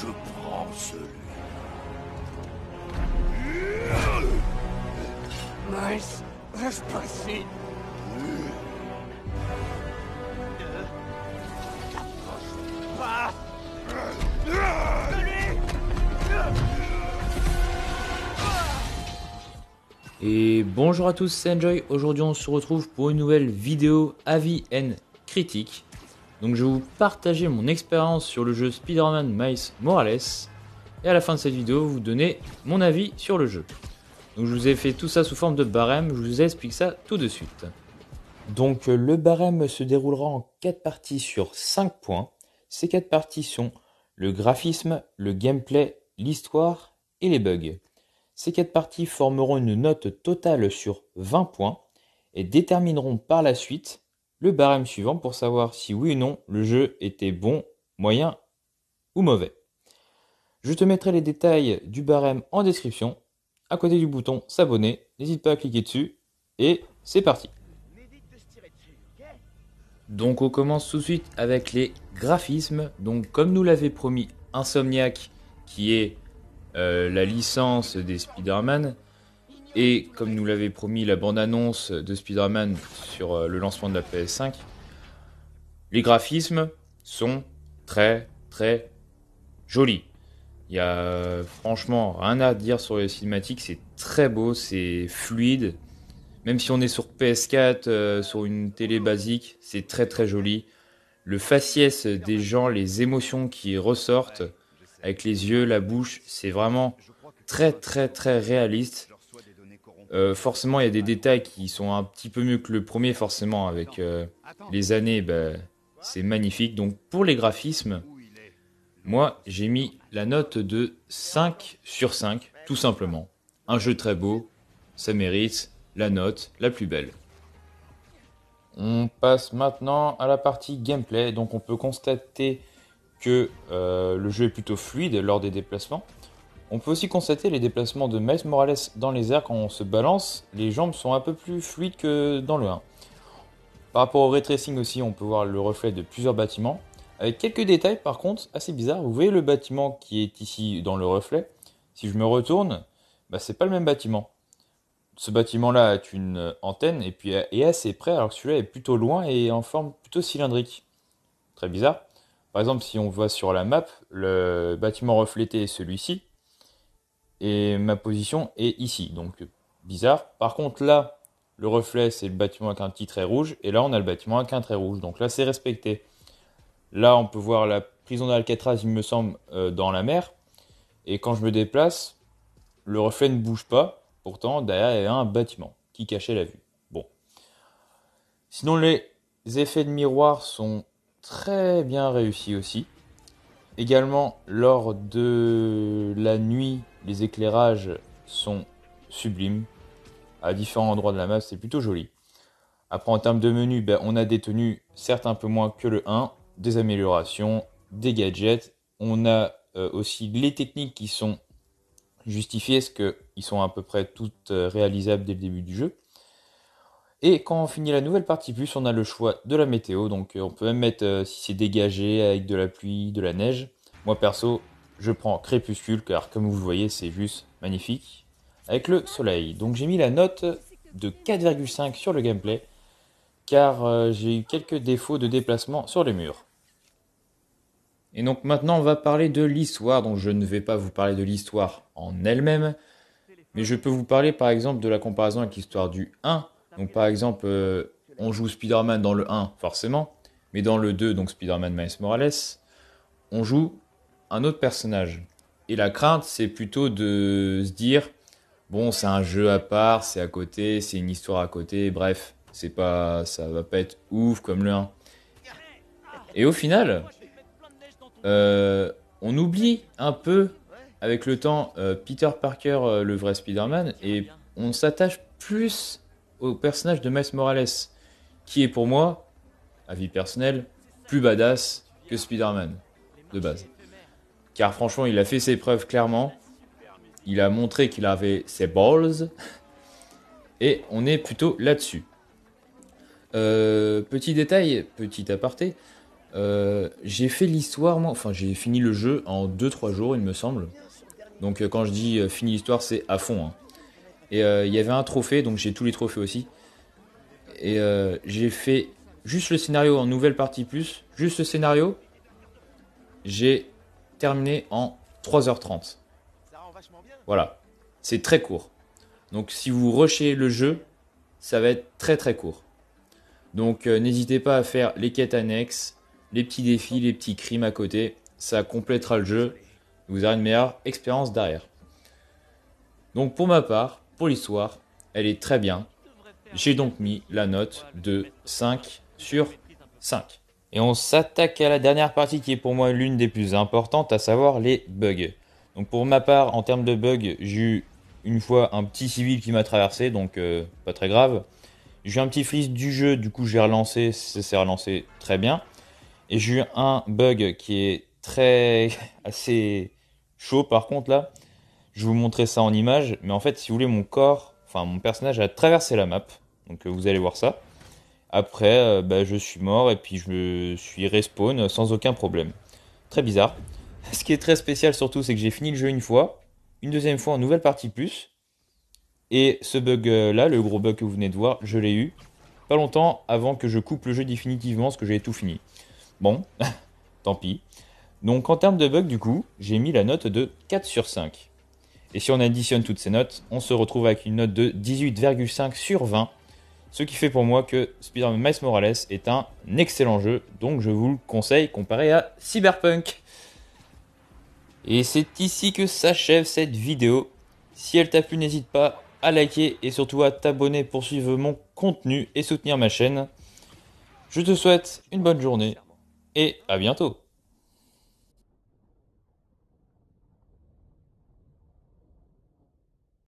Je prends celui. Et bonjour à tous, c'est Enjoy. Aujourd'hui, on se retrouve pour une nouvelle vidéo avis et critique. Donc je vais vous partager mon expérience sur le jeu Spider-Man Miles Morales et à la fin de cette vidéo vous donner mon avis sur le jeu. Donc je vous ai fait tout ça sous forme de barème, je vous explique ça tout de suite. Donc euh, le barème se déroulera en 4 parties sur 5 points. Ces 4 parties sont le graphisme, le gameplay, l'histoire et les bugs. Ces 4 parties formeront une note totale sur 20 points et détermineront par la suite le barème suivant pour savoir si oui ou non le jeu était bon, moyen ou mauvais. Je te mettrai les détails du barème en description, à côté du bouton s'abonner, n'hésite pas à cliquer dessus, et c'est parti donc on commence tout de suite avec les graphismes. Donc comme nous l'avait promis Insomniac, qui est euh, la licence des Spider-Man, et comme nous l'avait promis la bande-annonce de Spider-Man sur euh, le lancement de la PS5, les graphismes sont très très jolis. Il y a franchement rien à dire sur les cinématiques, c'est très beau, c'est fluide. Même si on est sur PS4, euh, sur une télé basique, c'est très très joli. Le faciès des gens, les émotions qui ressortent avec les yeux, la bouche, c'est vraiment très très très réaliste. Euh, forcément, il y a des détails qui sont un petit peu mieux que le premier, forcément, avec euh, les années, bah, c'est magnifique. Donc pour les graphismes, moi j'ai mis la note de 5 sur 5, tout simplement. Un jeu très beau, ça mérite la note la plus belle. On passe maintenant à la partie gameplay, donc on peut constater que euh, le jeu est plutôt fluide lors des déplacements. On peut aussi constater les déplacements de Miles Morales dans les airs quand on se balance, les jambes sont un peu plus fluides que dans le 1. Par rapport au retracing aussi, on peut voir le reflet de plusieurs bâtiments. Avec quelques détails par contre, assez bizarres. vous voyez le bâtiment qui est ici dans le reflet. Si je me retourne, ce bah, c'est pas le même bâtiment. Ce bâtiment-là est une antenne et puis est assez près, alors que celui-là est plutôt loin et en forme plutôt cylindrique. Très bizarre. Par exemple, si on voit sur la map, le bâtiment reflété est celui-ci, et ma position est ici. Donc bizarre. Par contre là, le reflet c'est le bâtiment avec un petit trait rouge et là on a le bâtiment avec un trait rouge. Donc là c'est respecté. Là on peut voir la prison d'Alcatraz il me semble euh, dans la mer. Et quand je me déplace, le reflet ne bouge pas. Pourtant derrière il y a un bâtiment qui cachait la vue. Bon. Sinon les effets de miroir sont très bien réussis aussi. Également lors de la nuit les éclairages sont sublimes. À différents endroits de la map, c'est plutôt joli. Après, en termes de menu, ben, on a des tenues, certes un peu moins que le 1, des améliorations, des gadgets. On a euh, aussi les techniques qui sont justifiées, parce qu'ils sont à peu près toutes euh, réalisables dès le début du jeu. Et quand on finit la nouvelle partie plus, on a le choix de la météo. Donc euh, on peut même mettre si c'est dégagé avec de la pluie, de la neige. Moi perso, je prends Crépuscule, car comme vous voyez, c'est juste magnifique, avec le soleil. Donc j'ai mis la note de 4,5 sur le gameplay, car euh, j'ai eu quelques défauts de déplacement sur les murs. Et donc maintenant, on va parler de l'histoire, donc je ne vais pas vous parler de l'histoire en elle-même, mais je peux vous parler par exemple de la comparaison avec l'histoire du 1. Donc par exemple, euh, on joue Spider-Man dans le 1, forcément, mais dans le 2, donc Spider-Man Miles Morales, on joue un autre personnage. Et la crainte, c'est plutôt de se dire bon, c'est un jeu à part, c'est à côté, c'est une histoire à côté, bref, c'est pas, ça va pas être ouf comme le Et au final, euh, on oublie un peu avec le temps euh, Peter Parker, euh, le vrai Spider-Man, et on s'attache plus au personnage de Miles Morales, qui est pour moi, à vie personnelle, plus badass que Spider-Man, de base car franchement, il a fait ses preuves clairement. Il a montré qu'il avait ses balls. Et on est plutôt là-dessus. Euh, petit détail, petit aparté. Euh, j'ai fait l'histoire, moi, enfin j'ai fini le jeu en 2-3 jours, il me semble. Donc euh, quand je dis fini l'histoire, c'est à fond. Hein. Et il y avait un trophée, donc j'ai tous les trophées aussi. Et j'ai fait juste le scénario en nouvelle partie plus, juste le scénario. J'ai terminé en 3h30. Voilà, c'est très court. Donc si vous rushez le jeu, ça va être très très court. Donc euh, n'hésitez pas à faire les quêtes annexes, les petits défis, les petits crimes à côté. Ça complétera le jeu. Vous aurez une meilleure expérience derrière. Donc pour ma part, pour l'histoire, elle est très bien. J'ai donc mis la note de 5 sur 5. Et on s'attaque à la dernière partie qui est pour moi l'une des plus importantes, à savoir les bugs. Donc pour ma part, en termes de bugs, j'ai eu une fois un petit civil qui m'a traversé, donc euh, pas très grave. J'ai eu un petit freeze du jeu, du coup j'ai relancé, ça s'est relancé très bien. Et j'ai eu un bug qui est très assez chaud par contre là. Je vais vous montrer ça en image, mais en fait si vous voulez mon corps, enfin mon personnage a traversé la map, donc euh, vous allez voir ça. Après, euh, bah, je suis mort et puis je suis respawn sans aucun problème. Très bizarre. Ce qui est très spécial surtout, c'est que j'ai fini le jeu une fois, une deuxième fois en nouvelle partie plus. Et ce bug-là, le gros bug que vous venez de voir, je l'ai eu pas longtemps avant que je coupe le jeu définitivement parce que j'ai tout fini. Bon, tant pis. Donc en termes de bug du coup, j'ai mis la note de 4 sur 5. Et si on additionne toutes ces notes, on se retrouve avec une note de 18,5 sur 20 ce qui fait pour moi que Spider-Man Miles Morales est un excellent jeu, donc je vous le conseille comparé à Cyberpunk. Et c'est ici que s'achève cette vidéo. Si elle t'a plu, n'hésite pas à liker et surtout à t'abonner pour suivre mon contenu et soutenir ma chaîne. Je te souhaite une bonne journée et à bientôt.